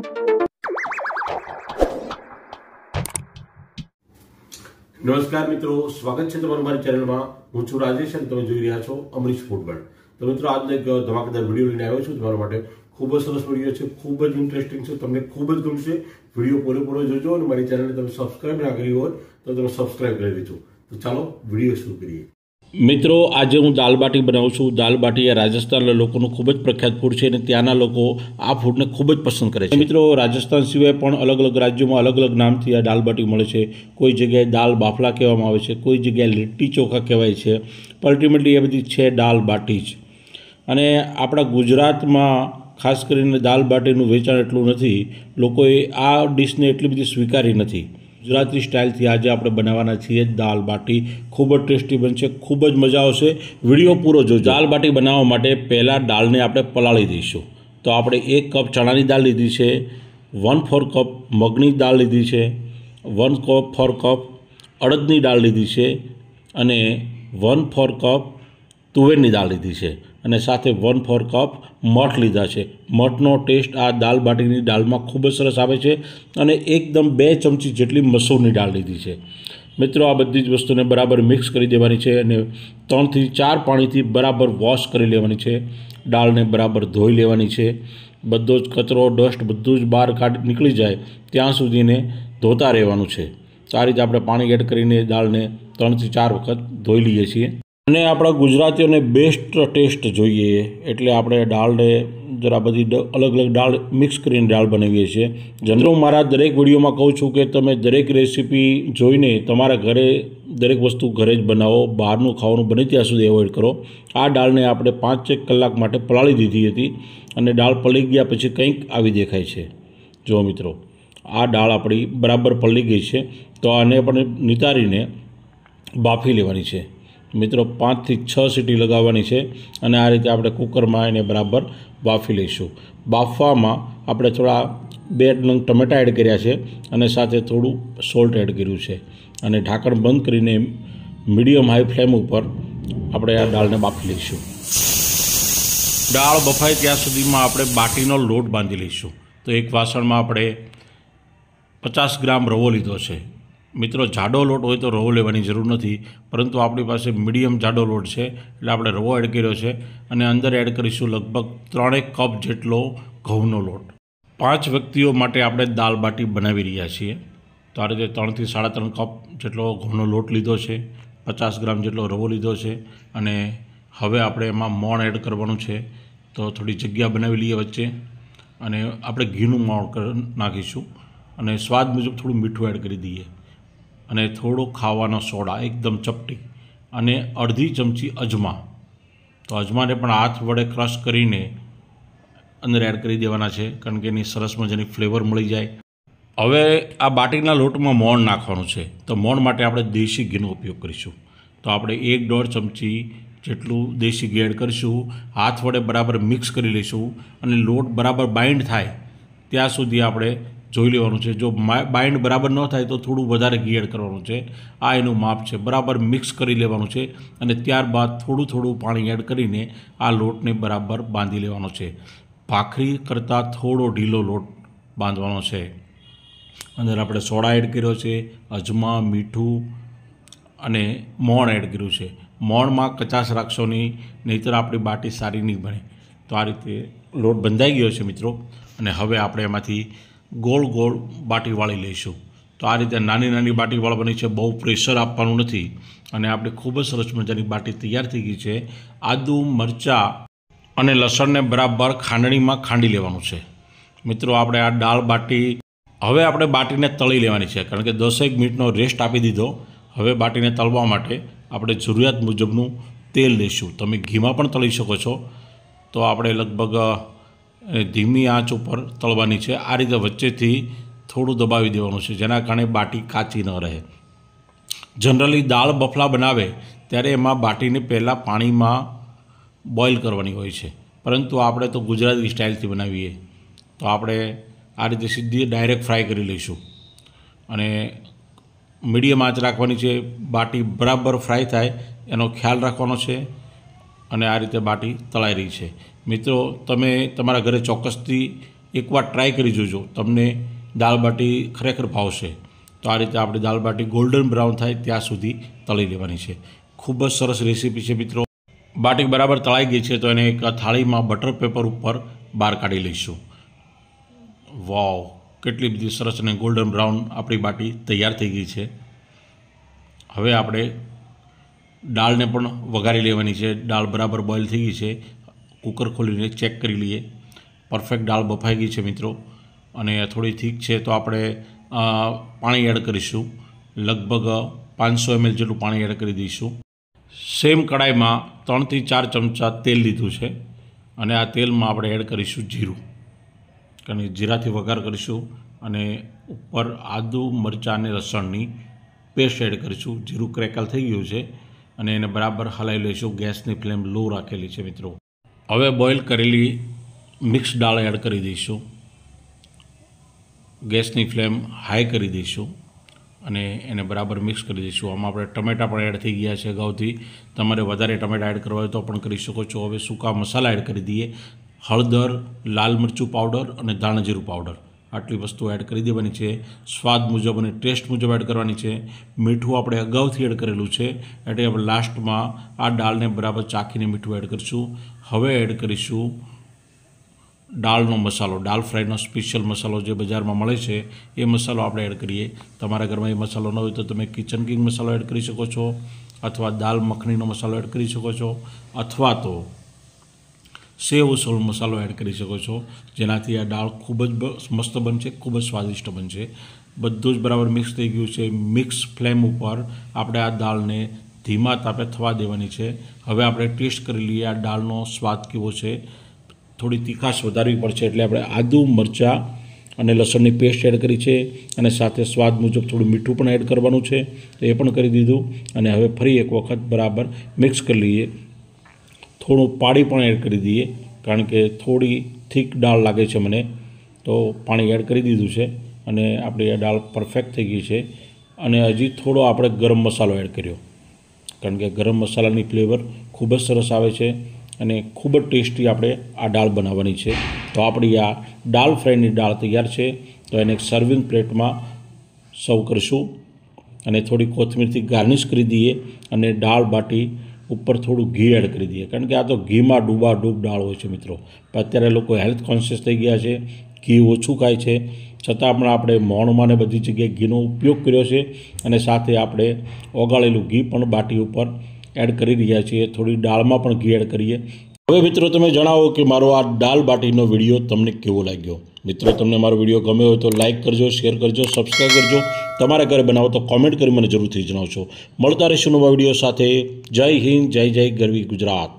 નમસ્કાર મિત્રો સ્વાગત છે તમારું મારી ચેનલમાં હું છું રાજેશ અને તમે જોઈ રહ્યા છો અમરીશ ફૂટબોલ તો મિત્રો આજનો એક ધમાકેદાર વિડીયો લઈને આવ્યો છું તમારા માટે ખૂબ જ સરસ વિડીયો છે ખૂબ જ ઇન્ટરેસ્ટિંગ છે તમને ખૂબ જ ગમશે વિડીયો પૂરેપૂરો જોજો અને મારી ચેનલને તમે સબસ્ક્રાઇબ ના કરી હોય તો તમે સબસ્ક્રાઇબ કરી દેજો તો ચાલો વિડીયો શરૂ કરીએ મિત્રો આજે હું દાલ બાટી બનાવું છું દાલ બાટી એ રાજસ્થાનના લોકોનું ખૂબ જ પ્રખ્યાત ફૂડ છે અને ત્યાંના લોકો આ ફૂડને ખૂબ જ પસંદ કરે છે મિત્રો રાજસ્થાન સિવાય પણ અલગ અલગ રાજ્યોમાં અલગ અલગ નામથી આ દાલ બાટી મળે છે કોઈ જગ્યાએ દાલ બાફલા કહેવામાં આવે છે કોઈ જગ્યાએ લીટી ચોખા કહેવાય છે અલ્ટિમેટલી એ બધી છે દાલ બાટી જ અને આપણા ગુજરાતમાં ખાસ કરીને દાલ બાટીનું વેચાણ એટલું નથી લોકોએ આ ડિશને એટલી બધી સ્વીકારી નથી ગુજરાતી સ્ટાઇલથી આજે આપણે બનાવવાના છીએ દાલ બાટી ખૂબ જ ટેસ્ટી બનશે ખૂબ જ મજા આવશે વિડીયો પૂરો જોજો દાલ બાટી બનાવવા માટે પહેલાં દાળને આપણે પલાળી દઈશું તો આપણે એક કપ ચણાની દાળ લીધી છે વન ફોર કપ મગની દાળ લીધી છે વન કપ ફોર કપ અડદની દાળ લીધી છે અને વન ફોર કપ તુવેરની દાળ લીધી છે અને સાથે વન ફોર કપ મઠ લીધા છે મઠનો ટેસ્ટ આ દાલ બાટીની દાળમાં ખૂબ જ સરસ આવે છે અને એકદમ બે ચમચી જેટલી મસૂરની દાળ લીધી છે મિત્રો આ બધી જ વસ્તુને બરાબર મિક્સ કરી દેવાની છે અને ત્રણથી ચાર પાણીથી બરાબર વોશ કરી લેવાની છે દાળને બરાબર ધોઈ લેવાની છે બધો જ કચરો ડસ્ટ બધું જ બહાર કાઢ નીકળી જાય ત્યાં સુધીને ધોતા રહેવાનું છે તો આ રીતે આપણે પાણી ગેટ કરીને દાળને ત્રણથી ચાર વખત ધોઈ લઈએ છીએ અને આપણા ગુજરાતીઓને બેસ્ટ ટેસ્ટ જોઈએ એટલે આપણે દાળને જરા બધી અલગ અલગ દાળ મિક્સ કરીને દાળ બનાવીએ છીએ જનરલ મારા દરેક વિડીયોમાં કહું છું કે તમે દરેક રેસીપી જોઈને તમારા ઘરે દરેક વસ્તુ ઘરે જ બનાવો બહારનું ખાવાનું બને ત્યાં સુધી એવોઇડ કરો આ દાળને આપણે પાંચ એક કલાક માટે પલાળી દીધી હતી અને દાળ પલળી ગયા પછી કંઈક આવી દેખાય છે જુઓ મિત્રો આ દાળ આપણી બરાબર પલળી ગઈ છે તો આને પણ નિતારીને બાફી લેવાની છે મિત્રો પાંચથી છ સીટી લગાવવાની છે અને આ રીતે આપણે કુકરમાં એને બરાબર બાફી લઈશું બાફવામાં આપણે થોડા બે નંગ ટમેટા એડ કર્યા છે અને સાથે થોડું સોલ્ટ એડ કર્યું છે અને ઢાંકણ બંધ કરીને મીડિયમ હાઈ ફ્લેમ ઉપર આપણે આ દાળને બાફી લઈશું દાળ બફાય ત્યાં સુધીમાં આપણે બાટીનો લોટ બાંધી લઈશું તો એક વાસણમાં આપણે પચાસ ગ્રામ રવો લીધો છે મિત્રો જાડો લોટ હોય તો રવો લેવાની જરૂર નથી પરંતુ આપણી પાસે મીડિયમ જાડો લોટ છે એટલે આપણે રવો એડ કર્યો છે અને અંદર એડ કરીશું લગભગ ત્રણેક કપ જેટલો ઘઉંનો લોટ પાંચ વ્યક્તિઓ માટે આપણે દાલ બાટી બનાવી રહ્યા છીએ તો આ રીતે ત્રણથી સાડા ત્રણ કપ જેટલો ઘઉંનો લોટ લીધો છે પચાસ ગ્રામ જેટલો રવો લીધો છે અને હવે આપણે એમાં મોણ એડ કરવાનું છે તો થોડી જગ્યા બનાવી લઈએ વચ્ચે અને આપણે ઘીનું મોણ નાખીશું અને સ્વાદ મુજબ થોડું મીઠું એડ કરી દઈએ અને થોડો ખાવાનો સોડા એકદમ ચપટી અને અડધી ચમચી અજમા તો અજમાને પણ હાથ વડે ક્રશ કરીને અંદર એડ કરી દેવાના છે કારણ કે એની સરસ મજાની ફ્લેવર મળી જાય હવે આ બાટીના લોટમાં મોણ નાખવાનું છે તો મોણ માટે આપણે દેશી ઘીનો ઉપયોગ કરીશું તો આપણે એક દોઢ ચમચી જેટલું દેશી ઘી એડ કરીશું હાથ વડે બરાબર મિક્સ કરી લઈશું અને લોટ બરાબર બાઇન્ડ થાય ત્યાં સુધી આપણે જોઈ લેવાનું છે જો બાઇન્ડ બરાબર ન થાય તો થોડું વધારે ઘી એડ કરવાનું છે આ એનું માપ છે બરાબર મિક્સ કરી લેવાનું છે અને ત્યારબાદ થોડું થોડું પાણી એડ કરીને આ લોટને બરાબર બાંધી લેવાનો છે ભાખરી કરતાં થોડો ઢીલો લોટ બાંધવાનો છે અંદર આપણે સોડા એડ કર્યો છે અજમા મીઠું અને મોણ એડ કર્યું છે મોણમાં કચાસ રાખશો નહીં નહીંતર આપણી બાટી સારી નહીં બને તો આ રીતે લોટ બંધાઈ ગયો છે મિત્રો અને હવે આપણે એમાંથી ગોળ ગોળ બાટી વાળી લઈશું તો આ રીતે નાની નાની બાટી વાળવાની છે બહુ પ્રેશર આપવાનું નથી અને આપણે ખૂબ જ સરસ મજાની બાટી તૈયાર થઈ ગઈ છે આદું મરચાં અને લસણને બરાબર ખાંડણીમાં ખાંડી લેવાનું છે મિત્રો આપણે આ દાળ બાટી હવે આપણે બાટીને તળી લેવાની છે કારણ કે દસેક મિનિટનો રેસ્ટ આપી દીધો હવે બાટીને તળવા માટે આપણે જરૂરિયાત મુજબનું તેલ લઈશું તમે ઘીમાં પણ તળી શકો છો તો આપણે લગભગ ધીમી આંચ ઉપર તળવાની છે આ રીતે વચ્ચેથી થોડું દબાવી દેવાનું છે જેના કારણે બાટી કાચી ન રહે જનરલી દાળ બફલા બનાવે ત્યારે એમાં બાટીને પહેલાં પાણીમાં બોઇલ કરવાની હોય છે પરંતુ આપણે તો ગુજરાતી સ્ટાઇલથી બનાવીએ તો આપણે આ રીતે સીધી ડાયરેક્ટ ફ્રાય કરી લઈશું અને મીડિયમ આંચ રાખવાની છે બાટી બરાબર ફ્રાય થાય એનો ખ્યાલ રાખવાનો છે અને આ રીતે બાટી તળાઈ રહી છે મિત્રો તમે તમારા ઘરે ચોક્કસથી એકવાર ટ્રાય કરી જોજો તમને દાલબાટી ખરેખર ભાવશે તો આ રીતે આપણે દાલબાટી ગોલ્ડન બ્રાઉન થાય ત્યાં સુધી તળી લેવાની છે ખૂબ જ સરસ રેસીપી છે મિત્રો બાટી બરાબર તળાઈ ગઈ છે તો એને એક થાળીમાં બટર પેપર ઉપર બહાર કાઢી લઈશું વાવ કેટલી બધી સરસ અને ગોલ્ડન બ્રાઉન આપણી બાટી તૈયાર થઈ ગઈ છે હવે આપણે દાળને પણ વઘારી લેવાની છે દાળ બરાબર બોઇલ થઈ ગઈ છે કુકર ખોલીને ચેક કરી લઈએ પરફેક્ટ દાળ બફાઈ ગઈ છે મિત્રો અને થોડી થીક છે તો આપણે પાણી એડ કરીશું લગભગ પાંચસો એમએલ જેટલું પાણી એડ કરી દઈશું સેમ કડાઈમાં ત્રણથી ચાર ચમચા તેલ લીધું છે અને આ તેલમાં આપણે એડ કરીશું જીરું કારણ કે જીરાથી વઘાર કરીશું અને ઉપર આદુ મરચાં અને લસણની પેસ્ટ એડ કરીશું જીરું ક્રેકલ થઈ ગયું છે અને એને બરાબર હલાવી લઈશું ગેસની ફ્લેમ લો રાખેલી છે મિત્રો હવે બોઇલ કરેલી મિક્સ દાળ એડ કરી દઈશું ગેસની ફ્લેમ હાઈ કરી દઈશું અને એને બરાબર મિક્સ કરી દઈશું આમાં આપણે ટમેટાં પણ એડ થઈ ગયા છે અગાઉથી તમારે વધારે ટમેટાં એડ કરવા હોય તો પણ કરી શકો છો હવે સૂકા મસાલા એડ કરી દઈએ હળદર લાલ મરચું પાવડર અને ધાણાજીરું પાવડર આટલી વસ્તુ એડ કરી દેવાની છે સ્વાદ મુજબ અને ટેસ્ટ મુજબ એડ કરવાની છે મીઠું આપણે અગાઉથી એડ કરેલું છે એટલે આપણે લાસ્ટમાં આ દાળને બરાબર ચાખીને મીઠું એડ કરીશું હવે એડ કરીશું દાળનો મસાલો દાળ ફ્રાયનો સ્પેશિયલ મસાલો જે બજારમાં મળે છે એ મસાલો આપણે એડ કરીએ તમારા ઘરમાં એ મસાલો ન હોય તો તમે કિચન કિંગ મસાલો એડ કરી શકો છો અથવા દાલ મખણીનો મસાલો એડ કરી શકો છો અથવા તો સેવ સોલ મસાલો એડ કરી શકો છો જેનાથી આ દાળ ખૂબ જ મસ્ત બનશે ખૂબ જ સ્વાદિષ્ટ બનશે બધું જ બરાબર મિક્સ થઈ ગયું છે મિક્સ ફ્લેમ ઉપર આપણે આ દાળને ધીમા તાપે થવા દેવાની છે હવે આપણે ટેસ્ટ કરી લઈએ આ દાળનો સ્વાદ કેવો છે થોડી તીખાશ વધારવી પડશે એટલે આપણે આદુ મરચાં અને લસણની પેસ્ટ એડ કરી છે અને સાથે સ્વાદ મુજબ થોડું મીઠું પણ એડ કરવાનું છે તો એ પણ કરી દીધું અને હવે ફરી એક વખત બરાબર મિક્સ કરી લઈએ થોડું પાણી પણ એડ કરી દઈએ કારણ કે થોડી થીક દાળ લાગે છે મને તો પાણી એડ કરી દીધું છે અને આપણી આ દાળ પરફેક્ટ થઈ ગઈ છે અને હજી થોડો આપણે ગરમ મસાલો એડ કર્યો કારણ કે ગરમ મસાલાની ફ્લેવર ખૂબ જ સરસ આવે છે અને ખૂબ જ ટેસ્ટી આપણે આ દાળ બનાવવાની છે તો આપણી આ દાળ ફ્રાયની દાળ તૈયાર છે તો એને એક સર્વિંગ પ્લેટમાં સર્વ કરીશું અને થોડી કોથમીરથી ગાર્નિશ કરી દઈએ અને દાળ બાટી ઉપર થોડું ઘી એડ કરી દઈએ કારણ કે આ તો ઘીમાં ડૂબા ડૂબ દાળ હોય છે મિત્રો અત્યારે લોકો હેલ્થ કોન્શિયસ થઈ ગયા છે ઘી ઓછું ખાય છે છતાં પણ આપણે મોણમાં ને બધી જગ્યાએ ઘીનો ઉપયોગ કર્યો છે અને સાથે આપણે ઓગાળેલું ઘી પણ બાટી ઉપર એડ કરી રહ્યા છીએ થોડી દાળમાં પણ ઘી એડ કરીએ હવે મિત્રો તમે જણાવો કે મારો આ દાળ બાટીનો વિડીયો તમને કેવો લાગ્યો મિત્રો તમને મારો વિડીયો ગમ્યો હોય તો લાઇક કરજો શેર કરજો સબસ્ક્રાઈબ કરજો તમારા ઘરે બનાવો તો કોમેન્ટ કરી મને જરૂરથી જણાવશો મળતા રહેશું નવા વિડીયો સાથે જય હિન્દ જય જય ગરવી ગુજરાત